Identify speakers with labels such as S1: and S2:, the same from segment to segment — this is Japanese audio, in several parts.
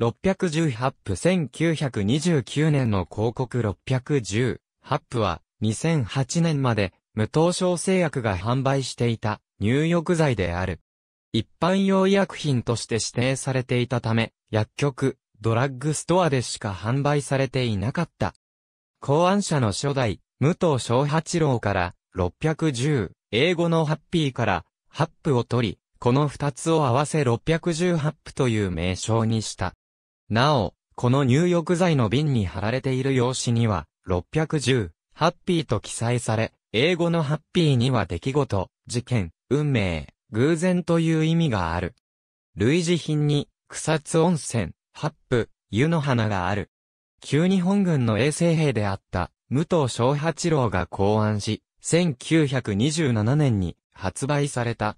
S1: 618府1929年の広告610、8府は2008年まで無糖症製薬が販売していた入浴剤である。一般用医薬品として指定されていたため、薬局、ドラッグストアでしか販売されていなかった。考案者の初代、武藤小八郎から610、英語のハッピーからハップを取り、この二つを合わせ618プという名称にした。なお、この入浴剤の瓶に貼られている用紙には、610、ハッピーと記載され、英語のハッピーには出来事、事件、運命、偶然という意味がある。類似品に、草津温泉、ハップ、湯の花がある。旧日本軍の衛生兵であった、武藤昭八郎が考案し、1927年に発売された。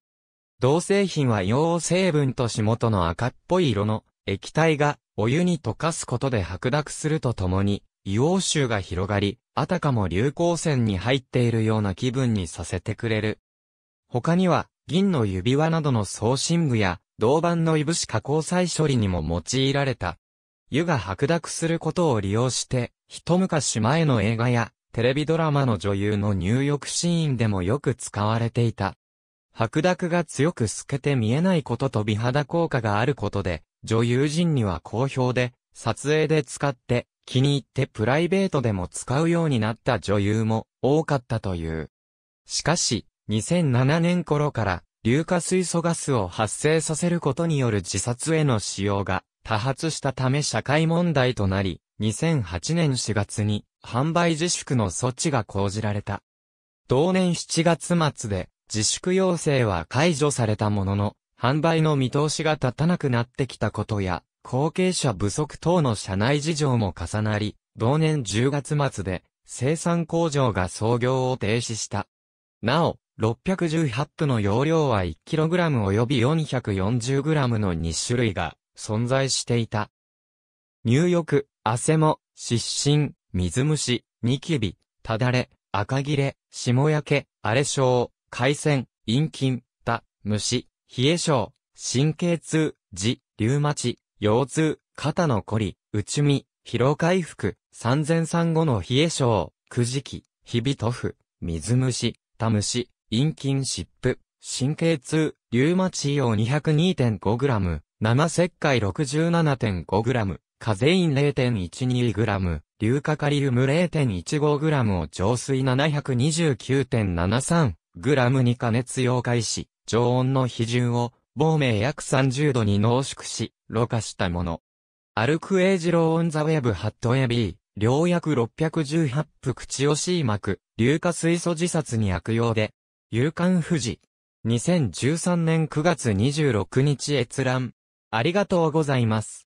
S1: 同製品は用成分と下事の赤っぽい色の液体がお湯に溶かすことで白濁するとともに、硫黄臭が広がり、あたかも流行線に入っているような気分にさせてくれる。他には、銀の指輪などの送信具や、銅板のいぶし加工再処理にも用いられた。湯が白濁することを利用して、一昔前の映画や、テレビドラマの女優の入浴シーンでもよく使われていた。白濁が強く透けて見えないことと美肌効果があることで、女優陣には好評で、撮影で使って気に入ってプライベートでも使うようになった女優も多かったという。しかし、2007年頃から硫化水素ガスを発生させることによる自殺への使用が多発したため社会問題となり、2008年4月に販売自粛の措置が講じられた。同年7月末で自粛要請は解除されたものの、販売の見通しが立たなくなってきたことや、後継者不足等の社内事情も重なり、同年10月末で生産工場が操業を停止した。なお、618プの容量は 1kg 及び 440g の2種類が存在していた。入浴、汗も、失神、水虫、ニキビ、ただれ、赤切れ、霜焼け、荒れ症、海鮮、陰菌、た、虫、冷え症、神経痛、痔、リュウマチ、腰痛、肩のこり、内身、疲労回復、0前3後の冷え症、くじき、ひびとふ、水虫、たむし、陰菌湿布、神経痛、リュウマチ用 202.5g、生石灰 67.5g、カゼイン 0.12g、硫化カリウム 0.15g を浄水 729.73g に加熱溶解し、常温の比重を、亡命約30度に濃縮し、ろ過したもの。アルクエージローオンザウェブハットエビー、両薬618服口惜しい膜、硫化水素自殺に悪用で、勇敢富士。2013年9月26日閲覧。ありがとうございます。